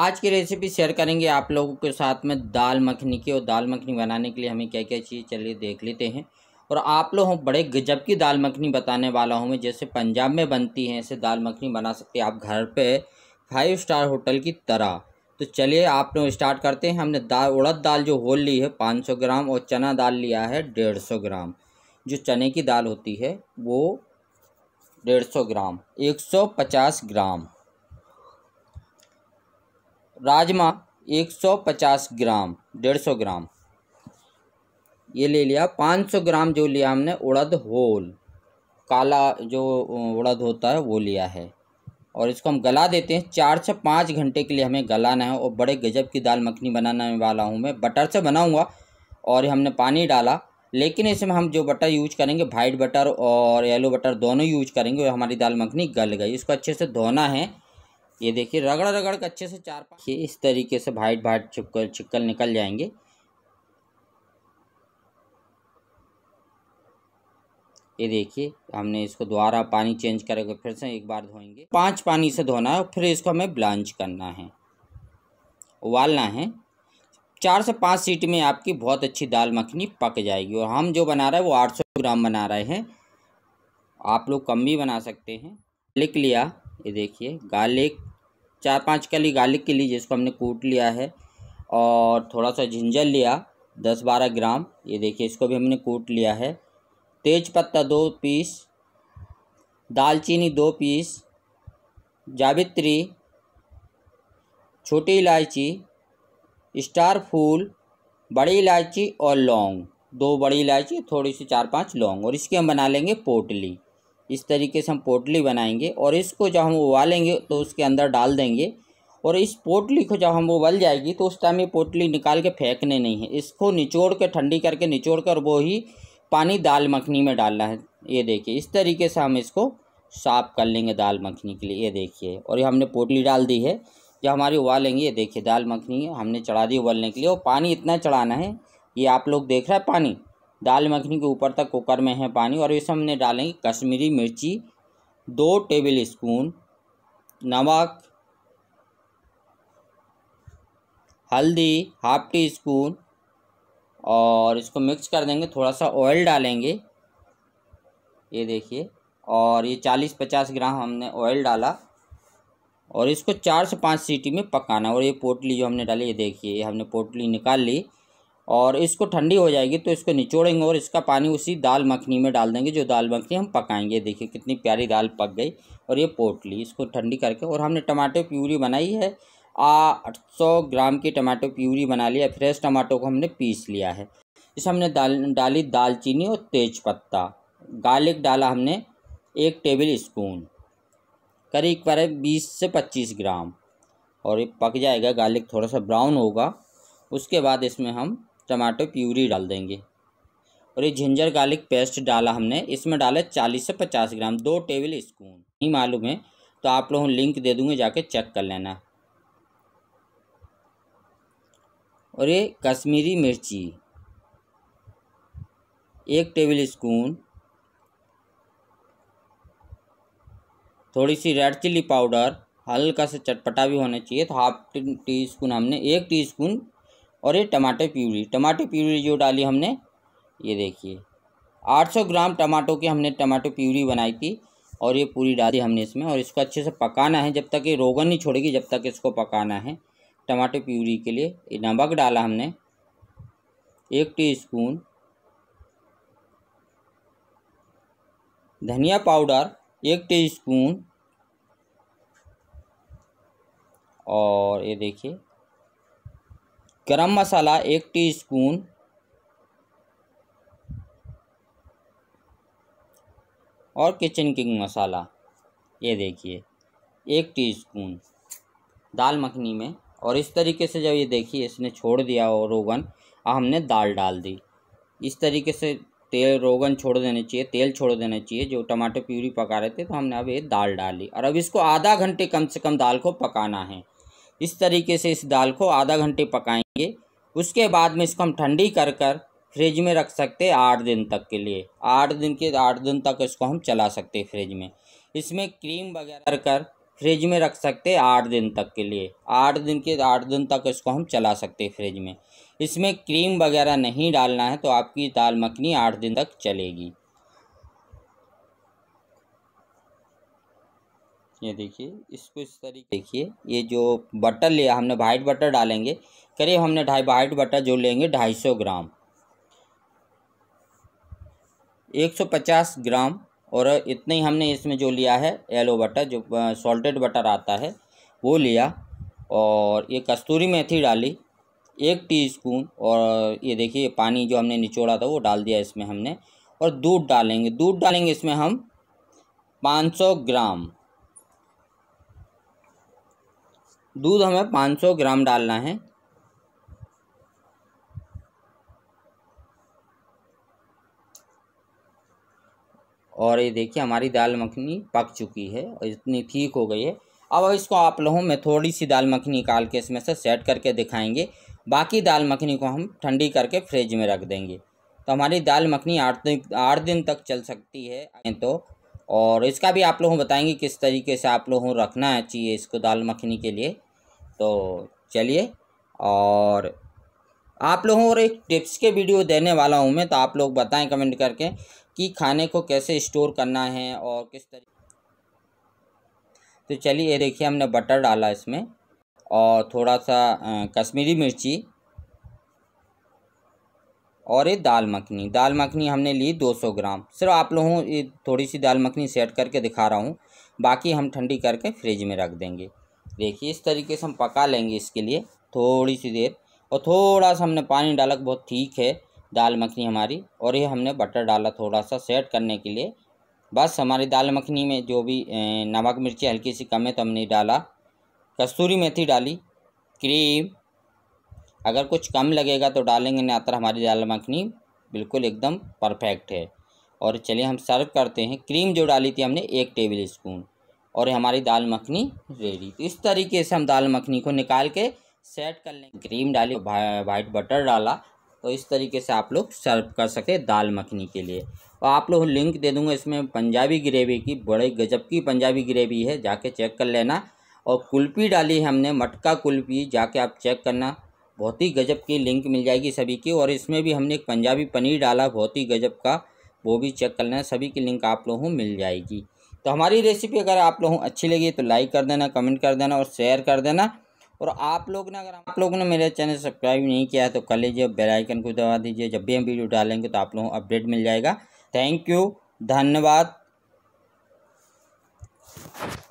आज की recipe share करेंगे आप लोगों के साथ में दाल मखनी की और दाल मखनी बनाने के लिए हमें क्या क्या चाहिए चलिए देख लेते हैं और आप लोग हम बड़े गजब की दाल मखनी बताने वाला हूँ मैं जैसे पंजाब में बनती है ऐसे दाल मखनी बना सकते हैं आप घर पे फाइव स्टार होटल की तरह तो चलिए आप लोग स्टार्ट करते हैं हमने दाल उड़द दाल जो होल ली है पाँच सौ ग्राम और चना दाल लिया है डेढ़ सौ ग्राम जो चने की दाल होती है वो डेढ़ सौ ग्राम एक सौ पचास ग्राम राजमा 150 ग्राम 150 ग्राम ये ले लिया 500 ग्राम जो लिया हमने उड़द होल काला जो उड़द होता है वो लिया है और इसको हम गला देते हैं चार से पाँच घंटे के लिए हमें गलाना है और बड़े गजब की दाल मखनी बनाने वाला हूँ मैं बटर से बनाऊँगा और हमने पानी डाला लेकिन इसमें हम जो बटर यूज करेंगे वाइट बटर और येलो बटर दोनों यूज करेंगे और हमारी दाल मखनी गल गई इसको अच्छे से धोना है ये देखिए रगड़ रगड़ के अच्छे से चार पाँच ये इस तरीके से भाइट भाइट चिपकल चिपकल निकल जाएंगे ये देखिए हमने इसको दोबारा पानी चेंज करके फिर से एक बार धोएंगे पांच पानी से धोना है फिर इसको हमें ब्लांच करना है उबालना है चार से पाँच सीट में आपकी बहुत अच्छी दाल मखनी पक जाएगी और हम जो बना रहे हैं वो आठ सौ ग्राम बना रहे हैं आप लोग कम भी बना सकते हैं लिख लिया ये देखिए गार्लिक चार पाँच कली गार्लिक के लिए जिसको हमने कूट लिया है और थोड़ा सा झिंजर लिया दस बारह ग्राम ये देखिए इसको भी हमने कूट लिया है तेज पत्ता दो पीस दालचीनी दो पीस जावित्री छोटी इलायची स्टार फूल बड़ी इलायची और लौंग दो बड़ी इलायची थोड़ी सी चार पांच लौंग और इसकी हम बना लेंगे पोटली इस तरीके से हम पोटली बनाएंगे और इसको जब हम उबालेंगे तो उसके अंदर डाल देंगे और इस पोटली को जब हम उबल जाएगी तो उस टाइम ये पोटली निकाल के फेंकने नहीं है इसको निचोड़ के ठंडी करके निचोड़ कर वो ही पानी दाल मखनी में डालना है ये देखिए इस तरीके से हम इसको साफ़ कर लेंगे दाल मखनी के लिए ये देखिए और ये हमने पोटली डाल दी है जो हमारी उबालेंगे ये देखिए दाल मखनी हमने चढ़ा दी उबलने के लिए और पानी इतना चढ़ाना है ये आप लोग देख रहा है पानी दाल मखनी के ऊपर तक कुकर में है पानी और इसमें हमने डालेंगे कश्मीरी मिर्ची दो टेबल स्पून नमक हल्दी हाफ टी स्पून और इसको मिक्स कर देंगे थोड़ा सा ऑयल डालेंगे ये देखिए और ये चालीस पचास ग्राम हमने ऑयल डाला और इसको चार से पाँच सीटी में पकाना और ये पोटली जो हमने डाली ये देखिए ये हमने पोटली निकाल ली और इसको ठंडी हो जाएगी तो इसको निचोड़ेंगे और इसका पानी उसी दाल मखनी में डाल देंगे जो दाल मखनी हम पकाएंगे देखिए कितनी प्यारी दाल पक गई और ये पोटली इसको ठंडी करके और हमने टमाटो प्यूरी बनाई है आठ सौ ग्राम की टमाटो प्यूरी बना लिया फ्रेश टमाटो को हमने पीस लिया है इस हमने डाल डाली दालचीनी और तेज पत्ता गार्लिक डाला हमने एक टेबल स्पून करीब करीब बीस से पच्चीस ग्राम और ये पक जाएगा गार्लिक थोड़ा सा ब्राउन होगा उसके बाद इसमें हम टमाटो प्यूरी डाल देंगे और ये झिंजर गार्लिक पेस्ट डाला हमने इसमें डाला चालीस से पचास ग्राम दो टेबल स्पून नहीं मालूम है तो आप लोगों लिंक दे दूँगे जाके चेक कर लेना और ये कश्मीरी मिर्ची एक टेबल स्पून थोड़ी सी रेड चिल्ली पाउडर हल्का सा चटपटा भी होना चाहिए तो हाफ टी स्पून हमने एक टी स्पून और ये टमाटर प्यूरी टमाटर प्यूरी जो डाली हमने ये देखिए 800 ग्राम टमाटो की हमने टमाटो प्यूरी बनाई थी और ये पूरी डाली हमने इसमें और इसको अच्छे से पकाना है जब तक ये रोगन नहीं छोड़ेगी जब तक इसको पकाना है टमाटो प्यूरी के लिए ये नमक डाला हमने एक टीस्पून धनिया पाउडर एक टीस्पून और ये देखिए गरम मसाला एक टीस्पून और किचन किंग मसाला ये देखिए एक टीस्पून दाल मखनी में और इस तरीके से जब ये देखिए इसने छोड़ दिया और रोगन और हमने दाल डाल दी इस तरीके से तेल रोगन छोड़ देने चाहिए तेल छोड़ देना चाहिए जो टमाटर प्यूरी पका रहे थे तो हमने अब ये दाल डाली और अब इसको आधा घंटे कम से कम दाल को पकाना है इस तरीके से इस दाल को आधा घंटे पकाएंगे उसके बाद में इसको हम ठंडी कर कर फ्रिज में रख सकते हैं आठ दिन तक के लिए आठ दिन के आठ दिन तक इसको हम चला सकते हैं फ्रिज में इसमें क्रीम वगैरह कर फ्रिज में रख सकते हैं आठ दिन तक के लिए आठ दिन के आठ दिन तक इसको हम चला सकते हैं फ्रिज में इसमें क्रीम वगैरह नहीं डालना है तो आपकी दाल मखनी आठ दिन तक चलेगी ये देखिए इसको इस तरीके देखिए ये जो बटर लिया हमने वाइट बटर डालेंगे करीब हमने ढाई वाइट बटर जो लेंगे ढाई सौ ग्राम एक सौ पचास ग्राम और इतने ही हमने इसमें जो लिया है येलो बटर जो सॉल्टेड बटर आता है वो लिया और ये कस्तूरी मेथी डाली एक टीस्पून और ये देखिए पानी जो हमने निचोड़ा था वो डाल दिया इसमें हमने और दूध डालेंगे दूध डालेंगे इसमें हम 500 ग्राम दूध हमें पाँच सौ ग्राम डालना है और ये देखिए हमारी दाल मखनी पक चुकी है और इतनी ठीक हो गई है अब इसको आप लोगों में थोड़ी सी दाल मखनी निकाल के इसमें से सेट करके दिखाएंगे बाकी दाल मखनी को हम ठंडी करके फ्रिज में रख देंगे तो हमारी दाल मखनी आठ दिन आठ दिन तक चल सकती है तो और इसका भी आप लोगों को बताएंगे किस तरीके से आप लोगों को रखना चाहिए इसको दाल मखनी के लिए तो चलिए और आप लोगों और एक टिप्स के वीडियो देने वाला हूँ मैं तो आप लोग बताएं कमेंट करके कि खाने को कैसे स्टोर करना है और किस तरीके तो चलिए ये देखिए हमने बटर डाला इसमें और थोड़ा सा कश्मीरी मिर्ची और ये दाल मखनी दाल मखनी हमने ली 200 ग्राम सिर्फ आप लोगों ये थोड़ी सी दाल मखनी सेट करके दिखा रहा हूँ बाकी हम ठंडी करके फ्रिज में रख देंगे देखिए इस तरीके से हम पका लेंगे इसके लिए थोड़ी सी देर और थोड़ा सा हमने पानी डाला बहुत ठीक है दाल मखनी हमारी और ये हमने बटर डाला थोड़ा सा सेट करने के लिए बस हमारी दाल मखनी में जो भी नमक मिर्ची हल्की सी कम है तो हमने डाला कस्तूरी मेथी डाली क्रीम अगर कुछ कम लगेगा तो डालेंगे नहीं अतर हमारी दाल मखनी बिल्कुल एकदम परफेक्ट है और चलिए हम सर्व करते हैं क्रीम जो डाली थी हमने एक टेबल स्पून और हमारी दाल मखनी रेडी तो इस तरीके से हम दाल मखनी को निकाल के सेट कर लेंगे क्रीम डाली वाइट बटर डाला तो इस तरीके से आप लोग सर्व कर सके दाल मखनी के लिए और आप लोग लिंक दे दूंगा इसमें पंजाबी ग्रेवी की बड़े गजब की पंजाबी ग्रेवी है जाके चेक कर लेना और कुल्फी डाली हमने मटका कुल्फी जाके आप चेक करना बहुत ही गजब की लिंक मिल जाएगी सभी की और इसमें भी हमने एक पंजाबी पनीर डाला बहुत ही गजब का वो भी चेक कर लेना सभी की लिंक आप लोगों को मिल जाएगी तो हमारी रेसिपी अगर आप लोगों को अच्छी लगी तो लाइक कर देना कमेंट कर देना और शेयर कर देना और आप लोग ने अगर आप लोगों ने मेरे चैनल सब्सक्राइब नहीं किया है तो कर लीजिए बेलाइकन को दबा दीजिए जब भी हम वीडियो डालेंगे तो आप लोगों को अपडेट मिल जाएगा थैंक यू धन्यवाद